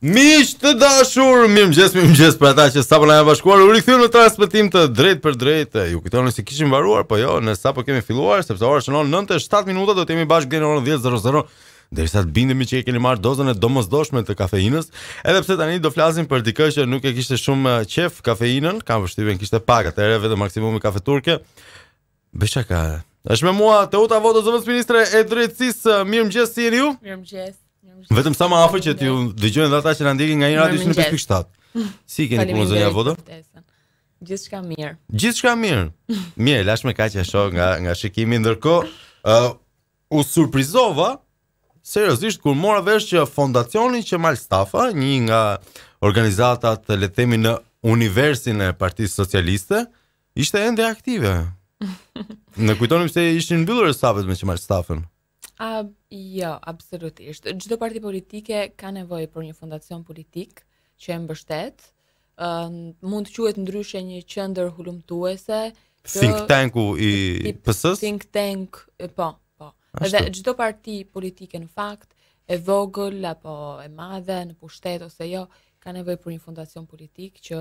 Mish të dashur, mirëmëngjes, mirëmëngjes për ata që sapo na janë bashkuar. U rikthyen në transmetim të drejt për drejt Ju kujtoni nësi kishim mbaruar, po jo, ne sapo kemi filluar, sepse ora shënon 9:07 minuta do të jemi bashkë gjenë në orën 10:00. sa të bindemi që i keni marrë dozën e domosdoshme të kafeinës, edhe pse tani do flasim për dikë që nuk e kishte shumë qef kafeinën, kam vështirën kishte pak, atëherë vetëm maksimumi kafe turke. Bëshaka. Është me mua Teuta Voto zëvendës ministre e drejtësisë. Mirëmëngjes, si ju? Mirëmëngjes. Vetëm sa më afër që ti dëgjojnë dhe ata që na ndjekin nga një radio 105.7. Si keni punë zonja Vodo? Gjithçka mirë. Gjithçka mirë. Mirë, lash me kaq e shoh nga nga shikimi ndërkohë, ë u surprizova seriozisht kur mora vesh që fondacioni që Mal Stafa, një nga organizatat le të themi në universin e Partisë Socialiste, ishte ende aktive. Ne kujtonim se ishin mbyllur stafet me Qemal Stafën. A, jo, absolutisht. Gjdo parti politike ka nevoj për një fundacion politik që e mbështet. Mund të quet ndryshe një qëndër hulumtuese. Think tanku i pësës? Think tank, po, po. Edhe gjdo parti politike në fakt, e vogël, apo e madhe, në pushtet, ose jo, ka nevoj për një fundacion politik që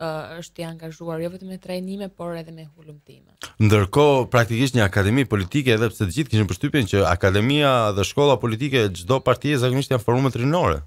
uh, është i angazhuar jo vetëm me trajnime, por edhe me hulumtime. Ndërkohë, praktikisht një akademi politike, edhe pse të gjithë kishin përshtypjen që akademia dhe shkolla politike çdo parti zakonisht janë formuar trinore.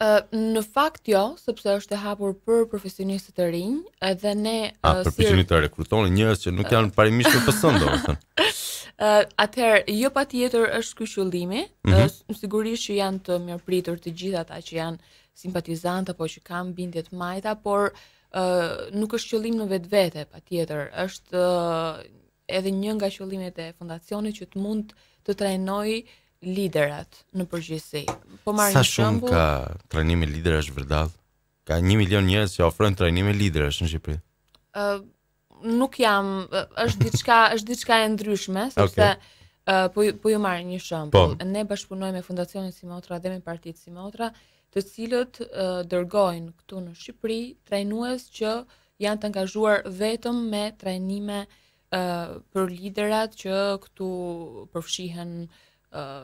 Uh, në fakt jo, sepse është e hapur për profesionistë të rinj, edhe ne A, uh, për si të rekrutoni njerëz që nuk janë parimisht të PS-s, domethënë. Uh, Atëherë, jo pa tjetër është kjo qëllimi, mm -hmm. uh, sigurisht që janë të mirëpritur të gjithë ata që janë simpatizantë apo që kanë bindje të majta, por uh, nuk është qëllim në vetë vete, pa tjetër, është uh, edhe një nga qëllimet e fondacionit që të mund të trajnoj liderat në përgjithësi. Po marrë Sa shumë ka trajnimi liderash është Ka një milion njerëz që ofrojnë trajnimi lider është në Shqipëri? Uh, nuk jam, është diçka, është diçka e ndryshme, sepse... Okay. Uh, po, po ju marrë një shëmë, po. ne bashkëpunojmë me fundacionin Simotra dhe me partitë Simotra, të cilët e, dërgojnë këtu në Shqipëri trajnues që janë të angazhuar vetëm me trajnime e, për liderat që këtu përfshihen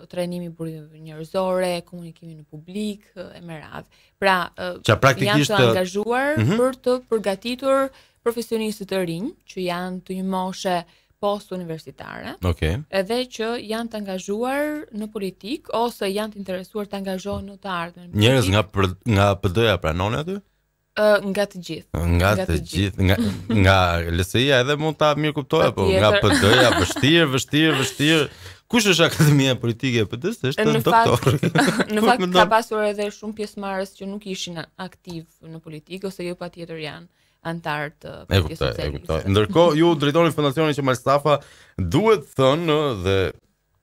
trajnimi burimeve njerëzore, komunikimi në publik e me radh. Pra, janë të angazhuar mhm. për të përgatitur profesionistë të rinj që janë të një moshe post universitare. Okej. Okay. Edhe që janë të angazhuar në politik ose janë të interesuar të angazhohen në të ardhmen. Njerëz nga për, nga PD-ja pranon aty? Ë nga të gjithë. Nga të gjithë, nga nga LSI-ja edhe mund ta mirë kuptoja, po nga PD-ja vështirë, vështirë, vështirë. Kush është Akademia Politike e PD-së? Është në doktor. Fakt, në fakt ka pasur edhe shumë pjesëmarrës që nuk ishin aktiv në politik ose jo patjetër janë antar të e kuptoj e kuptoj ndërkohë ju drejtori i fondacionit që Malstafa duhet thënë dhe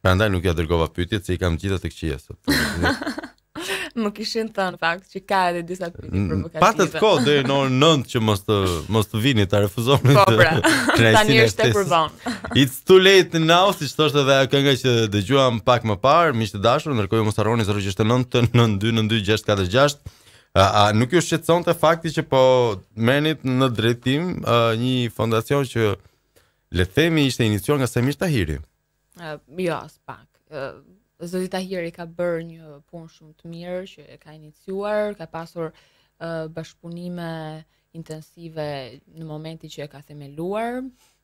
prandaj nuk ja dërgova pyetjet se i kam gjithë të këqija sot më kishin thënë fakt që ka edhe disa pyetje provokative pa kohë deri në orën 9 që mos të mos të vini ta refuzoni po, të pra. tani është e përvon it's too late now siç thoshte edhe ajo kënga që dëgjuam pak më parë miq të dashur ndërkohë mos harroni 0692924646 A, a nuk ju shqetson të fakti që po menit në drejtim a, një fondacion që le themi ishte inicion nga Semish Tahiri? A, jo, as pak. Zoti Tahiri ka bërë një punë shumë të mirë që e ka iniciuar, ka pasur a, bashkëpunime intensive në momenti që e ka themeluar,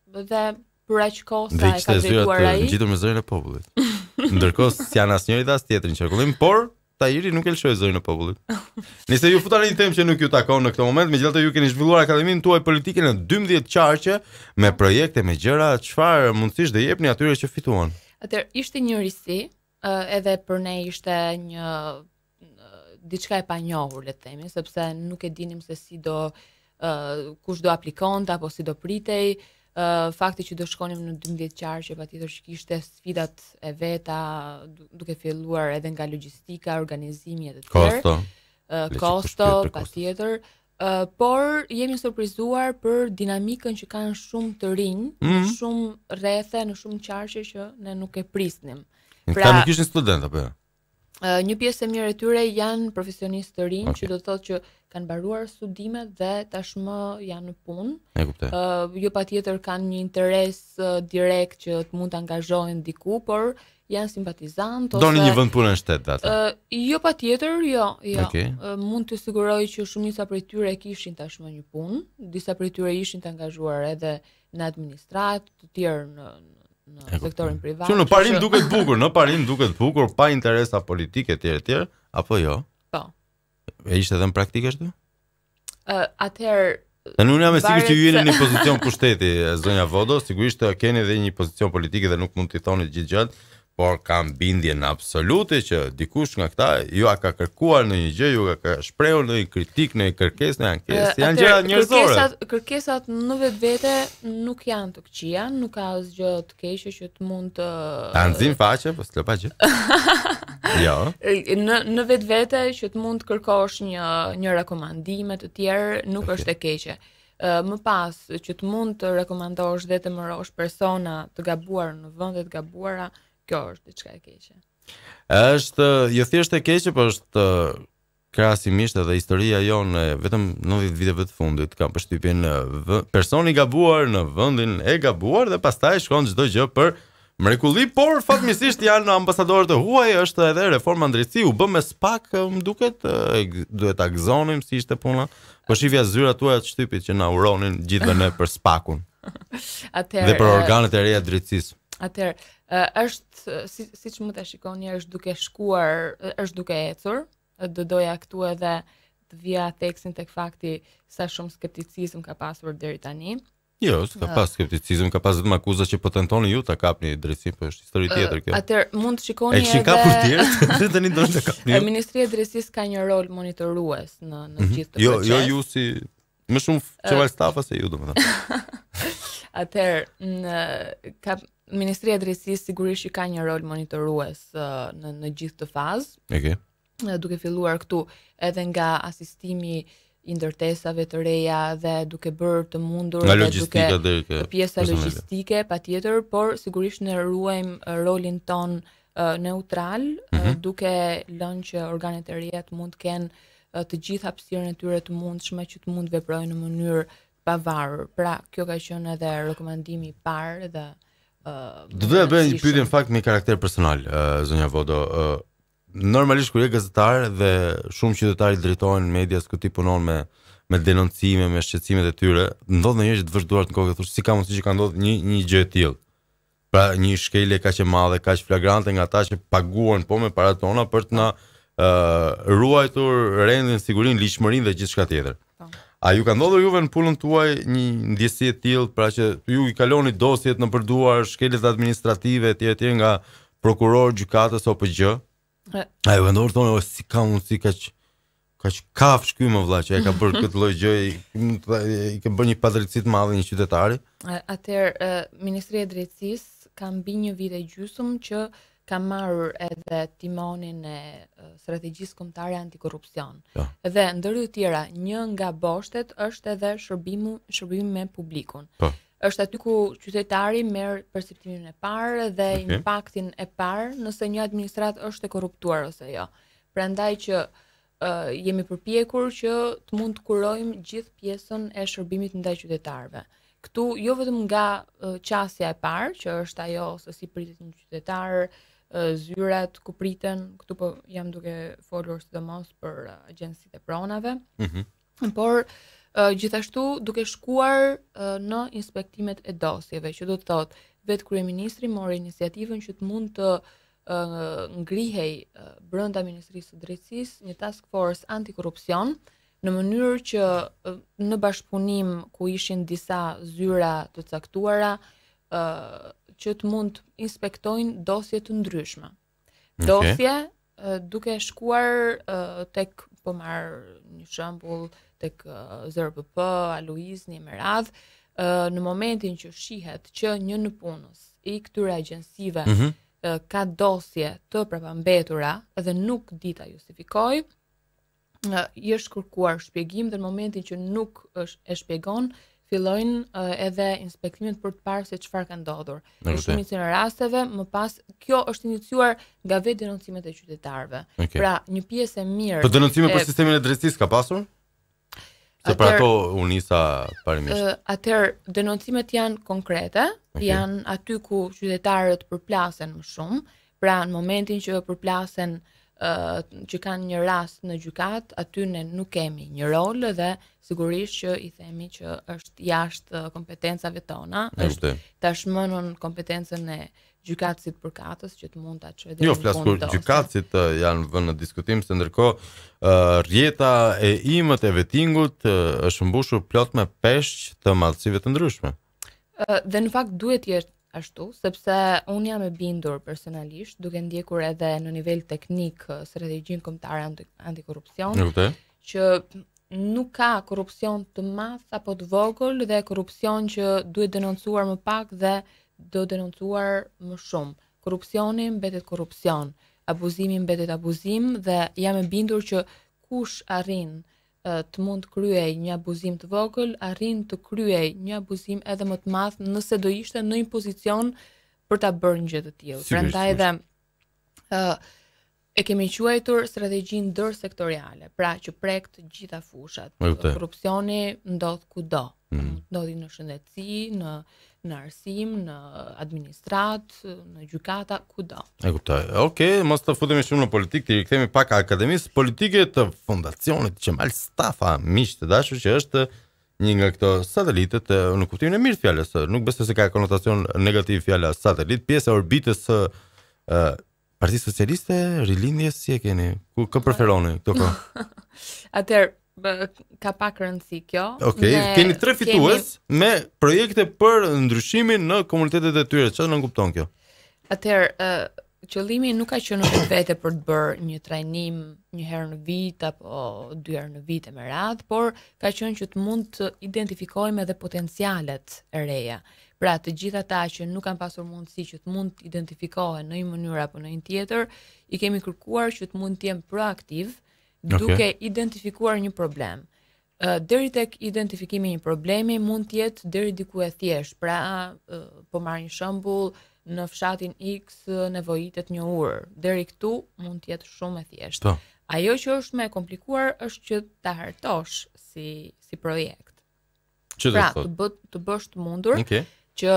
dhe për e që kosa e ka të ai. i... Dhe që në me zërin e popullit. Ndërkohë si janë asë njëri dhe asë që e por... Tajiri nuk e lëshoj zërin e popullit. Nëse ju futani një temë që nuk ju takon në këtë moment, megjithatë ju keni zhvilluar akademinë tuaj politike në 12 qarqe me projekte, me gjëra, çfarë mundësisht dhe jepni atyre që fituan? Atëherë ishte një risi, edhe për ne ishte një diçka e panjohur, le të themi, sepse nuk e dinim se si do kush do aplikonte apo si do pritej. Uh, fakti që do shkonim në 12 qarë që patjetër që kishte sfidat e veta duke filluar edhe nga logistika, organizimi e të tërë. Kosto. Uh, kosto, patjetër. Uh, por jemi surprizuar për dinamikën që kanë shumë të rinj, mm -hmm. shumë rrethe në shumë qarqe që ne nuk e prisnim. Pra, ne kishim studentë apo jo? një pjesë e mirë e tyre janë profesionistë të rinj okay. që do të thotë që kanë mbaruar studimet dhe tashmë janë në punë. Ë uh, jo patjetër kanë një interes uh, direkt që të mund të angazhohen diku, por janë simpatizant ose donin një vend punë në shtet ata. Ë uh, jo patjetër, jo, jo. Okay. Uh, mund të siguroj që shumica prej tyre kishin tashmë një punë, disa prej tyre ishin të angazhuar edhe në administratë të tjerë në, në në no. sektorin privat. Që në parim që... duket bukur, në parim duket bukur, pa interesa politike etj etj, apo jo? Po. E ishte dhën praktikës ashtu? Ë, uh, atëherë Në një mënyrë që ju jeni në një pozicion pushteti zonja Vodo, sigurisht keni edhe një pozicion politike dhe nuk mund t'i thoni gjithë gjatë, por kam bindje në absolute që dikush nga këta ju a ka kërkuar në një gjë, ju a ka shprehur në një kritik, në një kërkesë, në një ankesë, janë gjëra njerëzore. Kërkesat, kërkesat në vetvete nuk janë të këqija, nuk ka asgjë të keq që të mund të Ta faqe, po s'lë pa gjë. Jo. Në në vetvete që të mund të kërkosh një një rekomandime të tjerë, nuk okay. është e keqe. më pas që të mund të rekomandosh dhe të mërosh persona të gabuar në vëndet gabuara, kjo është diçka e keqe. Ësht jo thjesht e keqe, por është krasimisht edhe historia jonë vetëm në 90 viteve të fundit ka pështypjen V. Personi i gabuar në vendin e gabuar dhe pastaj shkon çdo gjë për mrekulli, por fatmisisht janë në ambasadore të huaj është edhe reforma ndrejtësi, u b me spak, më duket, duhet ta gëzonim si ishte puna. Po shifja zyrat tuaja të shtypit që na uronin gjithë ne për spakun. Atëherë dhe për organet e reja drejtësisë Atëherë, është si siç mund ta shikoni, është duke shkuar, është duke ecur. Do doja këtu edhe të vija teksin tek fakti sa shumë skepticizëm ka pasur deri tani. Jo, s'ka uh, pas skepticizëm, ka pas vetëm akuza që po tentoni ju ta kapni drejtësinë, po është histori tjetër kjo. Uh, Atëherë mund të shikoni edhe E kishin kapur të tjerë, tani do të kapni. Ju. Ministria e Drejtësisë ka një rol monitorues në në mhm. gjithë mm -hmm. të proces. Jo, jo ju si më shumë çfarë uh, stafa se ju domethënë. Atëherë, ka Ministria e Drejtësisë sigurisht që ka një rol monitorues uh, në në gjithë këtë fazë. Okej. Okay. Uh, duke filluar këtu edhe nga asistimi i ndërtesave të reja dhe duke bërë të mundur nga dhe duke dhe pjesa logjistike patjetër, por sigurisht ne ruajmë uh, rolin ton uh, neutral mm -hmm. uh, mhm. duke lënë që organet e reja të mund të kenë uh, të gjithë hapësirën e tyre të mundshme që të mund veprojnë në mënyrë pavarur. Pra, kjo ka qenë edhe rekomandimi i parë dhe Do ehm, të bëj një pyetje në fakt me karakter personal, uh, zonja Vodo. Uh, normalisht kur je gazetar dhe shumë qytetarë drejtohen medias ku ti punon me me denoncime, me shqetësimet e tyre, ndodh ndonjëherë që të vësh të në kokë thosh si ka mundësi që ka ndodhur një një gjë e tillë. Pra një shkelje kaq e madhe, kaq flagrante nga ata që paguan po me para tona për të na uh, ruajtur rendin, sigurinë, liçmërinë dhe gjithçka tjetër. A ju ka ndodhur juve në punën tuaj një ndjesi e tillë, pra që ju i kaloni dosjet në përduar, shkeljet administrative etj etj nga prokuror, gjykatës apo gjë? A ju vendosur thonë ose si ka mundsi kaq kaq kafsh ky më vëlla që e ka bërë këtë lloj gjë, i, i ka bërë një padrejtësi të madhe një qytetari? Atëherë Ministria e Drejtësisë ka mbi një vit e gjysmë që kam marrë edhe timonin e strategjisë kombëtare antikorrupsion. Ja. Dhe ndërrit tjera, një nga boshtet është edhe shërbimi shërbimi me publikun. Po. Është aty ku qytetari merr perceptimin e parë dhe okay. impaktin e parë nëse një administrat është e korruptuar ose jo. Prandaj që uh, jemi përpjekur që të mund të kurojmë gjithë pjesën e shërbimit ndaj qytetarëve. Ktu jo vetëm nga uh, qasja e parë, që është ajo se si pritet një qytetar, zyrat ku priten, këtu po jam duke folur sidomos për agjensit e pronave. Mhm. Por uh, gjithashtu duke shkuar uh, në inspektimet e dosjeve, që do të thotë, vetë kryeministri mori iniciativën që të mund të uh, ngrihej uh, brenda Ministrisë së Drejtësisë një task force antikorrupsion në mënyrë që uh, në bashkëpunim ku ishin disa zyra të caktuara që të mund të inspektojnë dosje të ndryshme. Okay. Dosje duke shkuar tek po marr një shembull tek ZRPP, Aluiz një më radh, në momentin që shihet që një nëpunës i këtyre agjensive mm -hmm. ka dosje të prapambetura dhe nuk di ta justifikoj, i është kërkuar shpjegim dhe në momentin që nuk është e shpjegon, fillojnë uh, edhe inspektimet për të parë se çfarë ka ndodhur. Në shumicën e rasteve, më pas kjo është iniciuar nga vetë denoncimet e qytetarëve. Okay. Pra, një pjesë e mirë. Po denoncime për sistemin e drejtësisë ka pasur? Se për ato u nisa parimisht. Uh, Atëherë denoncimet janë konkrete, okay. janë aty ku qytetarët përplasen më shumë, pra në momentin që përplasen që kanë një rast në gjykat, aty ne nuk kemi një rol dhe sigurisht që i themi që është jashtë kompetencave tona. Është tashmë në kompetencën e gjykatësit për katës që të mund jo, të atë që edhe një të dosë. Gjykatësit janë vënë në diskutim, se ndërko uh, rjeta e imët e vetingut uh, është mbushu plot me peshq të malësive të ndryshme. Uh, dhe në fakt duhet jetë Ashtu, sepse unë jam e bindur personalisht, duke ndjekur edhe në nivel teknik strategjin komptare antikorupcion, anti që nuk ka korupcion të math apo të vogël dhe korupcion që duhet denoncuar më pak dhe do denoncuar më shumë. Korupcionin betet korupcion, abuzimin betet abuzim dhe jam e bindur që kush arrinë të mund të kryej një abuzim të vogël, arrin të kryej një abuzim edhe më të madh nëse do ishte në një pozicion për ta bërë një gjë të tillë. Prandaj edhe ë E kemi quajtur strategjin dërë sektoriale, pra që prek të gjitha fushat. Ajte. Korupcioni ndodh kudo. Mm. Ndodhi në shëndetësi, në në arsim, në administrat, në gjykata, kudo. E kuptoj. Okej, okay, mos të futemi shumë në politikë, i rikthemi pak akademisë, politike të fondacionit që mal stafa miq të dashur që është një nga këto satelitët në kuptimin e mirë të fjalës, nuk besë se ka konotacion negativ fjala satelit, pjesa e orbitës së Parti Socialiste, rilindjes si e keni? Ku kë preferoni këto kohë? Atëherë ka pak rëndsi kjo. Okej, okay, keni tre fitues kemi... me projekte për ndryshimin në komunitetet e tyre. Çfarë nuk kupton kjo? Atëherë, qëllimi nuk ka qenë vetë për të bërë një trajnim një herë në vit apo dy herë në vit e me radh, por ka qenë që të mund të identifikojmë edhe potencialet e reja. Pra, të gjitha ata që nuk kanë pasur mundësi që të mund të identifikohen në një mënyrë apo në një tjetër, i kemi kërkuar që të mund të jenë proaktiv duke okay. identifikuar një problem. Uh, deri tek identifikimi i një problemi mund të jetë deri diku e thjeshtë. Pra, uh, po marr një shembull, uh, në fshatin X nevojitet një urë, deri këtu mund të jetë shumë e thjeshtë. Po. Ajo që është më e komplikuar është që ta hartosh si si projekt. pra, të bë të bësh të mundur okay. që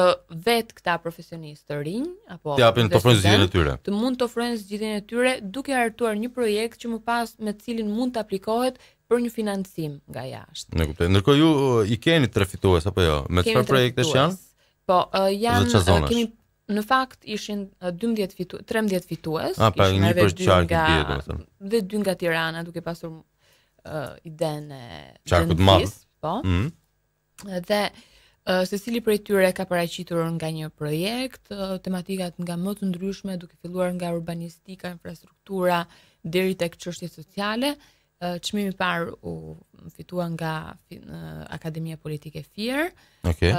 vetë këta profesionistë të rinj apo të japin të ofrojnë zgjidhjen e tyre. Të mund të ofrojnë zgjidhjen e tyre duke hartuar një projekt që më pas me të cilin mund të aplikohet për një financim nga jashtë. Në kuptoj. Ndërkohë ju i keni trafitues apo jo? Me çfarë projektesh janë? Po, uh, janë kemi në fakt ishin 12 fitu, 13 fitues, ah, A, pra, pa, ishin edhe 2 nga tjetë, dhe 2 nga Tirana duke pasur uh, idenë e çakut madh, po. Mm -hmm. Dhe uh, Cecili prej tyre ka paraqitur nga një projekt uh, tematikat nga më të ndryshme duke filluar nga urbanistika, infrastruktura deri tek çështjet sociale, Çmimi i parë u fitua nga Akademia Politike Fier, okay.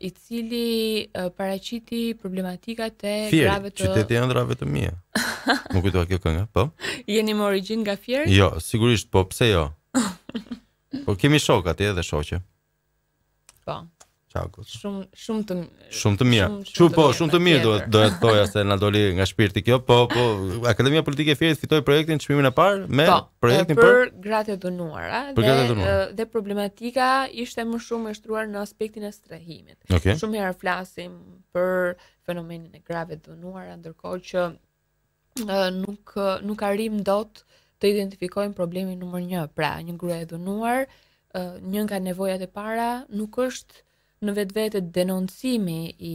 i cili paraqiti problematikat e Fier, grave të qytetit ëndrave të mia. Nuk kujtoa kjo kënga, po. Jeni me origjin nga Fier? Jo, sigurisht, po pse jo? Po kemi atje edhe shoqë. Po. Çakut. Shumë shumë të shumë të mirë. Çu po, shumë të mirë duhet do po, të thoja se na doli nga shpirti kjo, po po Akademia Politike e Fierit fitoi projektin çmimin e parë me po, projektin për për gratë dënuara dhe dhe, dhe dhe problematika ishte më shumë e shtruar në aspektin e strehimit. Okay. Shumë herë flasim për fenomenin e grave dënuara ndërkohë që nuk nuk arrim dot të identifikojmë problemin numër 1. Pra, një grua e dënuar, një nga nevojat e para nuk është në vetë vetë denoncimi i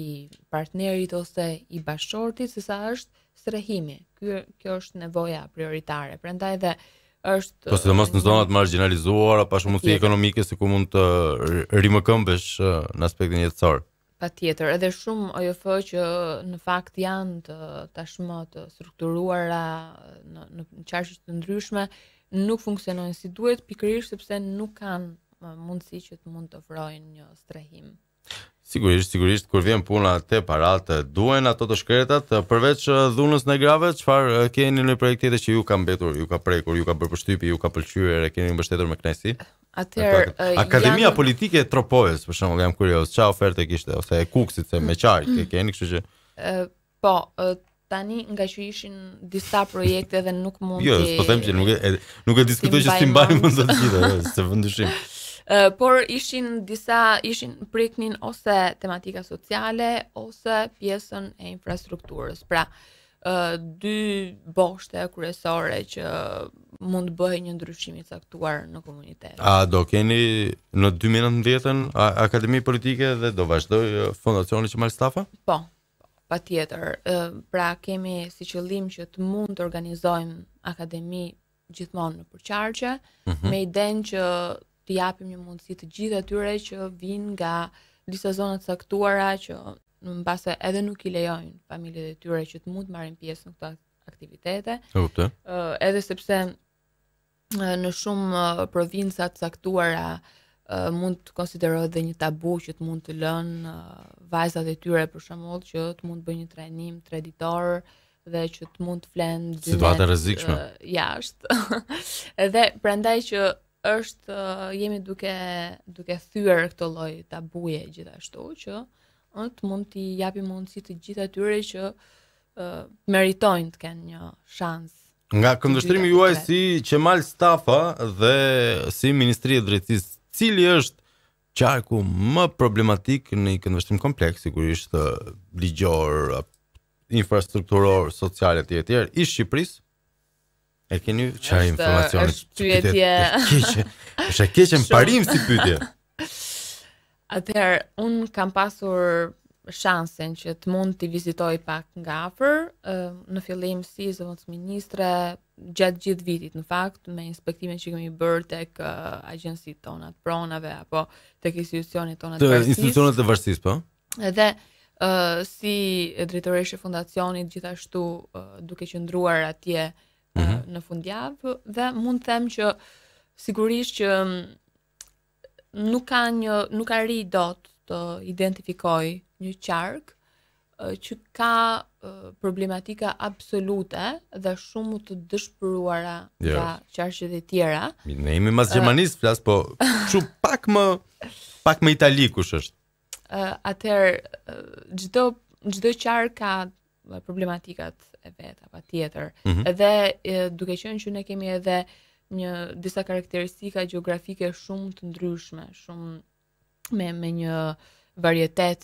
partnerit ose i bashkortit, se sa është strehimi. Kjo, kjo është nevoja prioritare. Pra ndaj dhe është... Po se të mos në zonat marginalizuar, apo shumë të ekonomike, se ku mund të rrimë këmbesh në aspektin jetësor. Pa tjetër, edhe shumë ojo fë që në fakt janë të tashmë të strukturuara në, në qarqës të ndryshme, nuk funksionojnë si duhet, pikërish sepse nuk kanë mundësi që të mund të ofrojnë një strehim. Sigurisht, sigurisht kur vjen puna te parat, duhen ato të shkretat përveç uh, dhunës në grave, çfarë uh, keni në projektet që ju ka mbetur, ju ka prekur, ju ka bërë përshtypi, ju ka pëlqyer, e keni mbështetur me kënaqësi? Atëherë, uh, Akademia janë... Politike Tropojës, për shembull, jam kurioz, çfarë ofertë kishte ose e Kuksit se me qarë, mm. keni, kështu që po, tani nga që ishin disa projekte dhe nuk mundi. Jo, po them që nuk e nuk e diskutoj që si mbajmë mund të gjitha, se vendoshim. por ishin disa ishin preknin ose tematika sociale ose pjesën e infrastrukturës. Pra, ë dy boshte kryesore që mund të bëhej një ndryshim i caktuar në komunitet. A do keni në 2019-ën Akademi Politike dhe do vazhdoj Fondacioni Qemal Stafa? Po. Pa tjetër, pra kemi si qëllim që të mund të organizojmë akademi gjithmonë në përqarqe, mhm. me i den që të japim një mundësi të gjithë atyre që vinë nga disa zonat saktuara që në mbase edhe nuk i lejojnë familje e tyre që të mund të marim pjesë në këta aktivitete. Uh, edhe sepse në shumë provinsat saktuara mund të konsiderohet dhe një tabu që të mund të lënë vajzat e tyre për shëmull që të mund të bëjnë një trenim të reditorë dhe që të mund të flenë... Situatë rrezikshme. rëzikshme. Edhe ja, është. prendaj që është jemi duke duke thyer këtë lloj tabuje gjithashtu që uh, të mund t'i japim mundësi të gjithë atyre që uh, meritojnë të kenë një shans. Nga këndështrimi juaj si Qemal Stafa dhe si Ministri e Drejtësisë, cili është qarku më problematik në i këndështrim kompleks, si kur ishtë ligjor, infrastrukturor, socialet e tjerë, i Shqipërisë? E keni çaj informacioni. Pyetje. Kishe. Është kishen parim si pyetje. atëherë un kam pasur shansen që të mund të vizitoj pak nga afër, në fillim si zëvendës ministre gjatë gjithë vitit në fakt me inspektime që kemi bërë tek agjencitë tona të pronave apo tek institucionet tona të varësisë. Të institucionet e varësisë, po. Edhe si drejtoresh e fondacionit gjithashtu duke qëndruar atje -hmm. në fundjavë dhe mund të them që sigurisht që mm, nuk ka një nuk arri dot të identifikoj një qark që ka problematika absolute dhe shumë të dëshpëruara nga qarqet e tjera. Ne jemi mas gjermanist uh, flas, po çu pak më pak më italikush është. Uh, Atëherë çdo uh, çdo qark ka problematikat e vet apo tjetër. Mm -hmm. Edhe e, duke qenë që ne kemi edhe një disa karakteristika gjeografike shumë të ndryshme, shumë me me një varietet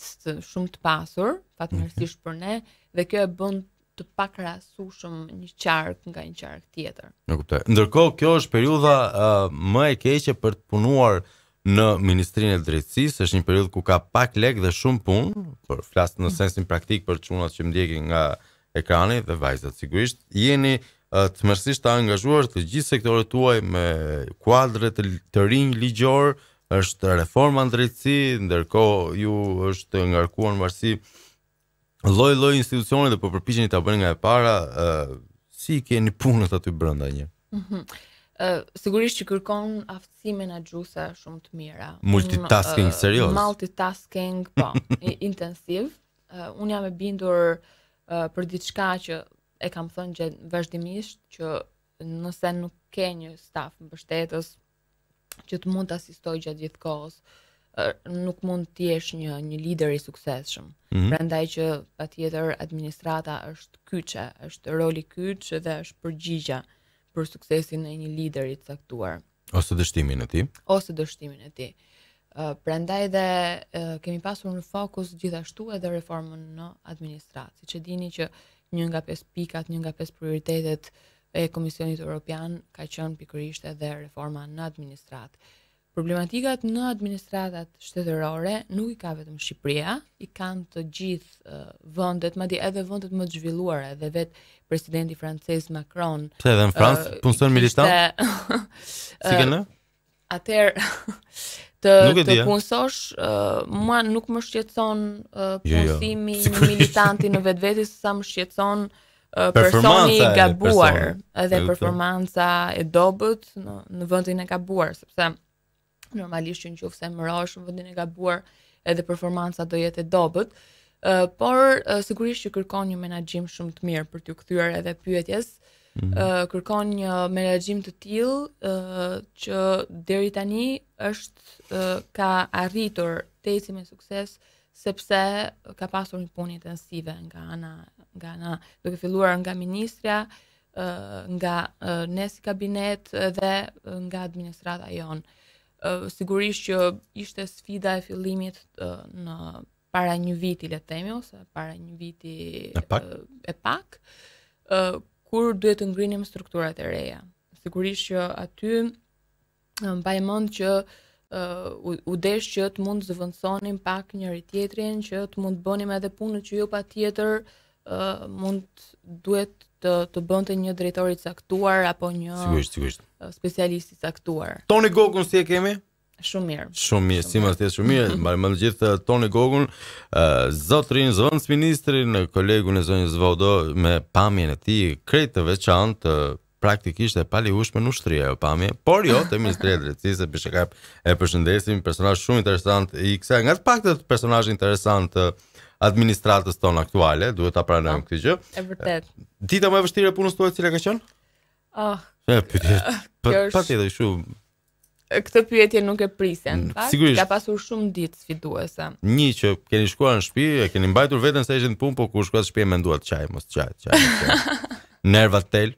shumë të pasur, patmërsisht mhm. për ne dhe kjo e bën të pak rasushëm një qark nga një qark tjetër. Në kuptoj. Ndërkohë, kjo është periudha uh, më e keqe për të punuar në Ministrinë e Drejtësisë, është një periudhë ku ka pak lekë dhe shumë punë, por flas në mm. sensin praktik për çunat që ndjekin nga ekrani dhe vajzat. Sigurisht, jeni të mërsisht të angazhuar të gjithë sektore tuaj me kuadre të, të rinjë ligjor, është reforma drejtësi, ndërko ju është ngarkuar mërësi loj loj institucionit dhe po i të bërë nga e para, e, si keni punët aty brënda një? Mm -hmm. Uh, sigurisht që kërkon aftësi menaxhuese shumë të mira. Multitasking uh, serioz. Multitasking, po, intensiv. Uh, un jam e bindur uh, për diçka që e kam thënë gjë vazhdimisht që nëse nuk ke një staf mbështetës që të mund të asistoj gjatë gjithë kohës, nuk mund të jesh një një lider i suksesshëm. Mm -hmm. Prandaj që patjetër administrata është kyçe, është roli kyç dhe është përgjigja për suksesin e një lideri të caktuar. Ose dështimin e tij. Ose dështimin e tij. Eh, prandaj dhe eh, kemi pasur në fokus gjithashtu edhe reformën në administratë, siç e dini që një nga pesë pikat, një nga pesë prioritetet e Komisionit Europian ka qënë pikërisht edhe reforma në administratë. Problematikat në administratat shtetërore nuk i ka vetëm Shqipëria, i kanë të gjithë eh, vendet, madje edhe vendet më të zhvilluara, edhe vet presidenti francez Macron. Pse edhe në Francë uh, punson militant? Kishte, si Atëherë të të mua nuk më shqetëson jo, jo. punësimi i një militanti në vetvete sa më shqetëson personi i gabuar, edhe performanca e dobët në vendin e gabuar, sepse normalisht nëse më rrosh në vendin e gabuar, edhe performanca do jetë e dobët. Uh, por uh, sigurisht që kërkon një menaxhim shumë të mirë për të kthyer edhe pyetjes. -hmm. kërkon një menaxhim të tillë që deri tani është ka arritur tezi me sukses sepse ka pasur një punë intensive nga ana nga ana duke filluar nga ministra nga ne kabinet dhe nga administrata jon. Sigurisht që ishte sfida e fillimit në para një viti le të themi ose para një viti e pak, e pak kur duhet të ngrinim strukturat e reja. Sigurisht që aty mbaj mend që uh, u desh që të mund zëvendësonim pak njëri tjetrin, që të mund bënim edhe punën që jo patjetër uh, mund duhet të të bënte një drejtori i caktuar apo një Sigurisht, sigurisht. specialist i caktuar. Toni Gokun si e kemi? Shumë mirë. Shumë mirë, si të jetë shumë mirë. Mbarë më gjithë uh, Toni Gogun, uh, zotrin, zonës ministrin, kolegun e zonjës Vodo, me pamjen e tij krejtë të veçantë, uh, praktikisht e pali ushme në ushtria jo pamje, por jo të Ministrija Drecisë e Bishakap e përshëndesim, personaj shumë interesant i kësa nga të paktet personaj interesant të administratës tonë aktuale, duhet të pranëm ah, këtë gjë. E vërtet. Dita më e vështire punës të ah. e cilë e ka qënë? Ah, kjo është... Pa tjetë i shumë këtë pyetje nuk e prisen. Mm, sigurisht. Ka pasur shumë ditë sfiduese. Një që keni shkuar në shtëpi, e keni mbajtur veten se ishte në punë, por kur shkuat në shtëpi menduat çaj, mos çaj, çaj. Nerva tel.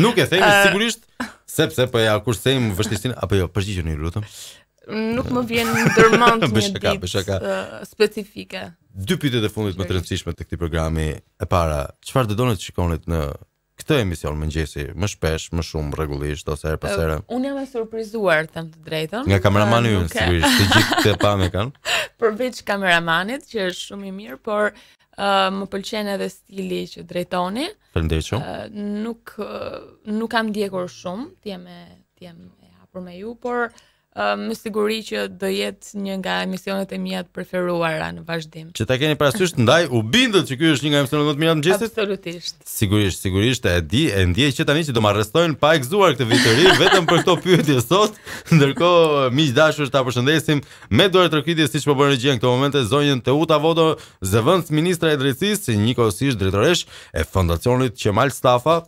Nuk e themi sigurisht, sepse po ja kursejm vështirësinë apo jo, përgjigjuni lutem. Mm, nuk më vjen ndërmend një ditë specifike. Dy pyetjet e fundit më të rëndësishme të këtij programi, e para, çfarë do të shikonit në këtë emision mëngjesi më shpesh, më shumë rregullisht ose herë pas here. Unë jam e surprizuar, them të drejtën. Nga kameramani ju sigurisht të gjithë të pamë kan. Përveç kameramanit që është shumë i mirë, por uh, më pëlqen edhe stili që drejtoni. Faleminderit shumë. Uh, nuk uh, nuk kam ndjekur shumë, jam e jam e hapur me ju, por Ehm, me siguri që do jetë një nga emisionet e mia të preferuara në vazhdim. Që ta keni parasysh ndaj u bindet që ky është një nga emisionet më të mira të mëngjesit? Absolutisht. Sigurisht, sigurisht e di, e ndjej që tani që do më arrestojnë pa e këtë vitëri vetëm për këto pyetje sot. Ndërkohë, miq dashur, ta përshëndesim me duar trokitje siç po bën gjën këto momente zonjën Teuta Voto, zëvendës ministra e drejtësisë, si drejtoresh e fondacionit Qemal Stafa,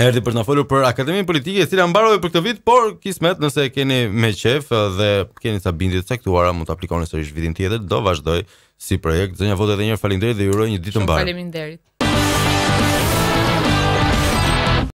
Erdi për të na folur për Akademinë Politike, e cila mbaroi për këtë vit, por kismet, nëse e keni me qef dhe keni sa bindje të caktuara, mund të aplikoni sërish vitin tjetër, do vazhdoj si projekt. Zonja Vot edhe një herë faleminderit dhe ju uroj një ditë të mbarë. Faleminderit.